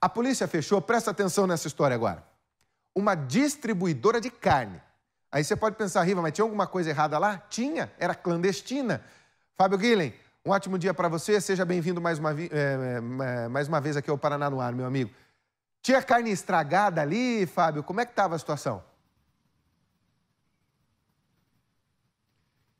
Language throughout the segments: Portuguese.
A polícia fechou, presta atenção nessa história agora. Uma distribuidora de carne. Aí você pode pensar, Riva, mas tinha alguma coisa errada lá? Tinha, era clandestina. Fábio Guilherme, um ótimo dia para você. Seja bem-vindo mais, uma é, é, é, mais uma vez aqui ao Paraná no Ar, meu amigo. Tinha carne estragada ali, Fábio? Como é que estava a situação?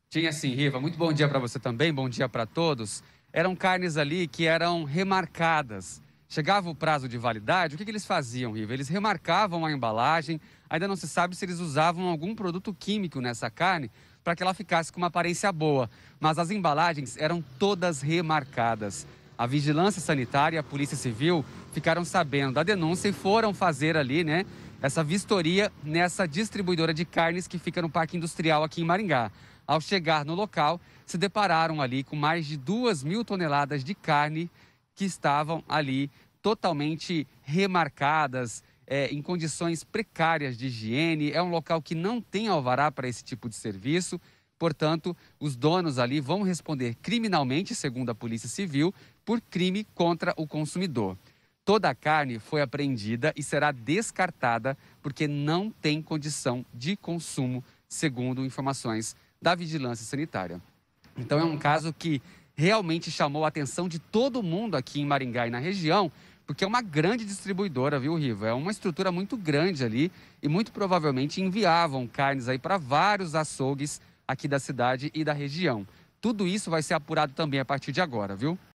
Tinha sim, Riva. Muito bom dia para você também, bom dia para todos. Eram carnes ali que eram remarcadas. Chegava o prazo de validade, o que, que eles faziam, Riva? Eles remarcavam a embalagem, ainda não se sabe se eles usavam algum produto químico nessa carne para que ela ficasse com uma aparência boa, mas as embalagens eram todas remarcadas. A Vigilância Sanitária e a Polícia Civil ficaram sabendo da denúncia e foram fazer ali, né, essa vistoria nessa distribuidora de carnes que fica no Parque Industrial aqui em Maringá. Ao chegar no local, se depararam ali com mais de 2 mil toneladas de carne que estavam ali totalmente remarcadas, é, em condições precárias de higiene. É um local que não tem alvará para esse tipo de serviço. Portanto, os donos ali vão responder criminalmente, segundo a Polícia Civil, por crime contra o consumidor. Toda a carne foi apreendida e será descartada porque não tem condição de consumo, segundo informações da vigilância sanitária. Então é um caso que realmente chamou a atenção de todo mundo aqui em Maringá e na região, porque é uma grande distribuidora, viu, Riva? É uma estrutura muito grande ali e muito provavelmente enviavam carnes aí para vários açougues aqui da cidade e da região. Tudo isso vai ser apurado também a partir de agora, viu?